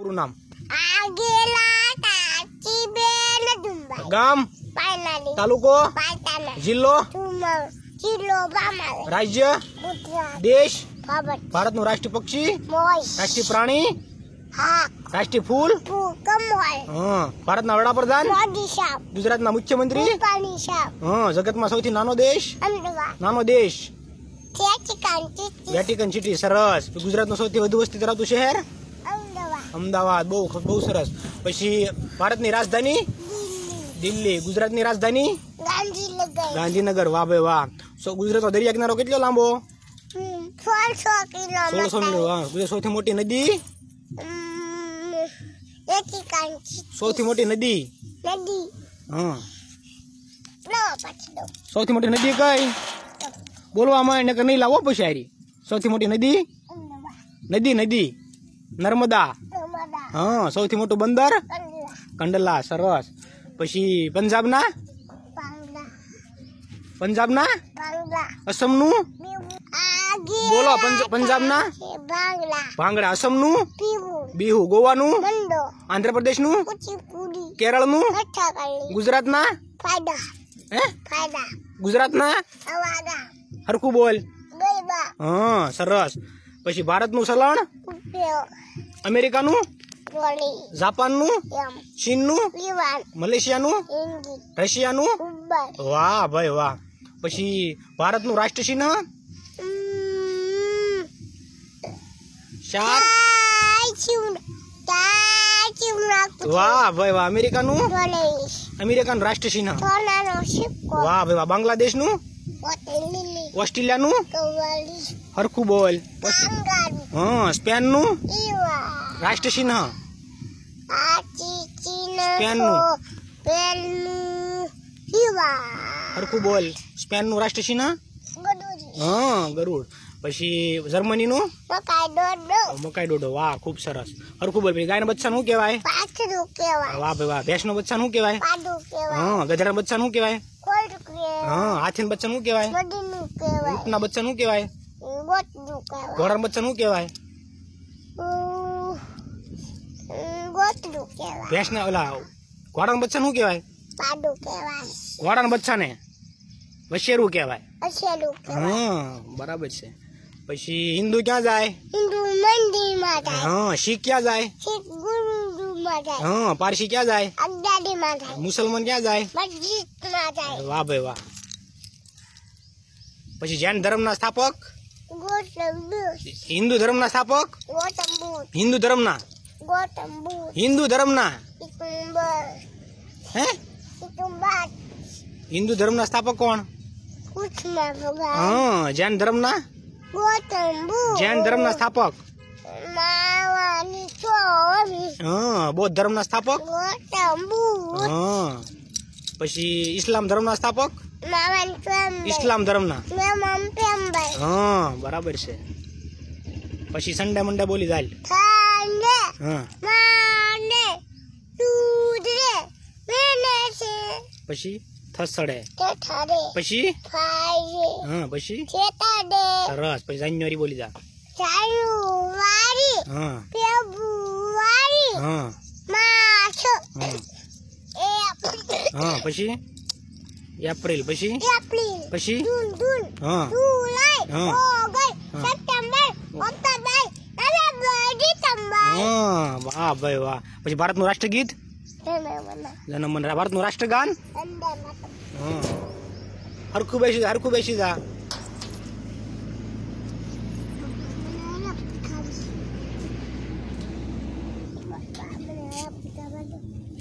પૂરું નામ ગામ તાલુકો જિલ્લો રાજ્ય દેશ ભારત નું રાષ્ટ્રીય પક્ષી રાષ્ટ્રીય પ્રાણી રાષ્ટ્રીય ફૂલ ભારત ના વડાપ્રધાન ગુજરાત ના મુખ્યમંત્રી જગત માં સૌથી નાનો દેશ નાનો દેશ વેટિકન સિટી સરસ ગુજરાત નું સૌથી વધુ વસ્તી ધરાવતું શહેર અમદાવાદ બહુ બહુ સરસ પછી ભારતની રાજધાની દિલ્હી ગુજરાતની રાજધાની ગાંધીનગર વાહ ભાઈ વાહ સો ગુજરાતનો દરિયા કિનારો કેટલો લાંબો સોળસો કિલોમીટર સૌથી મોટી નદી સૌથી મોટી નદી હા સૌથી મોટી નદી કઈ બોલવા બોલવામાં નકર નહીં લાવો પછી સૌથી મોટી નદી નદી નદી નર્મદા હા સૌથી મોટું બંદર કંડલા સરસ પછી પંજાબના પંજાબના અસમનું બોલો પંજાબના ભાંગડા અસમનું બિહુ ગોવાનું આંધ્રપ્રદેશનું કેરળનું ગુજરાતના હે ગુજરાતના હરખું બોલ હા સરસ પછી ભારતનું સલણ અમેરિકાનું જાપાનનું ચીનનું મલેશિયાનું રશિયાનું વાહ ભાઈ વાહ પછી ભારતનું રાષ્ટ્ર ચિહ્ન ચાર વાહ ભાઈ વાહ અમેરિકાનું અમેરિકાનું રાષ્ટ્ર ચિહ્ન વાહ ભાઈ વાહ બાંગ્લાદેશનું ઓસ્ટ્રેલિયાનું હરખું બોલ હા સ્પેનનું રાષ્ટ્રચિહ્ન સ્પેનનું હરખું બોલ સ્પેનનું રાષ્ટ્રચિહ્ન હા ગરુડ પછી જર્મનીનું મકાઈ ડોડો વાહ ખૂબ સરસ હરખું બોલ ગાયના બચ્ચાનું શું કેવાય વાહ ભાઈ વાહ ભેંસનું બચ્ચા શું કેવાય હા ગધેડા બચ્ચાનું શું કહેવાય હા હાથીનું બચ્ચાનું શું કહેવાય ઊંટના બચ્ચાનું શું કહેવાય ઘોડાનું બચ્ચાનું શું કહેવાય ભેંસના ઓલા ઘોડાનું બચ્ચાનું શું કહેવાય ઘોડાના બચ્ચાને વશેરું કેવાય હા બરાબર છે પછી હિન્દુ ક્યાં જાય હિન્દુ મંદિરમાં જાય હા શીખ ક્યાં જાય શીખ ગુરુમાં જાય હા પારસી ક્યાં જાય અગડાડીમાં જાય મુસલમાન ક્યાં જાય મસ્જિદમાં જાય વાહ ભાઈ વાહ પછી જૈન ધર્મના સ્થાપક ગૌતમ બુદ્ધ હિન્દુ ધર્મના સ્થાપક હિન્દુ ધર્મના ગૌતમ હિન્દુ ધર્મના હે હિન્દુ ધર્મના સ્થાપક કોણ કૃષ્ણ હા જૈન ધર્મના જૈન ધર્મ ના સ્થાપક બૌદ્ધ ધર્મ ના સ્થાપક પછી ઇસ્લામ ધર્મ ના સ્થાપક ઇસ્લામ ધર્મ ના હા બરાબર છે પછી સંડે મંડે બોલી ચાલ પછી ફસડે પછી હા પછી સરસ પછી જાન્યુઆરી બોલી જા હા હા હા પછી એપ્રિલ પછી પછી હા વાહ ભાઈ વાહ પછી ભારતનું રાષ્ટ્રગીત भारत राष्ट्रगान राष्ट्रगण हर खूप हर खू जा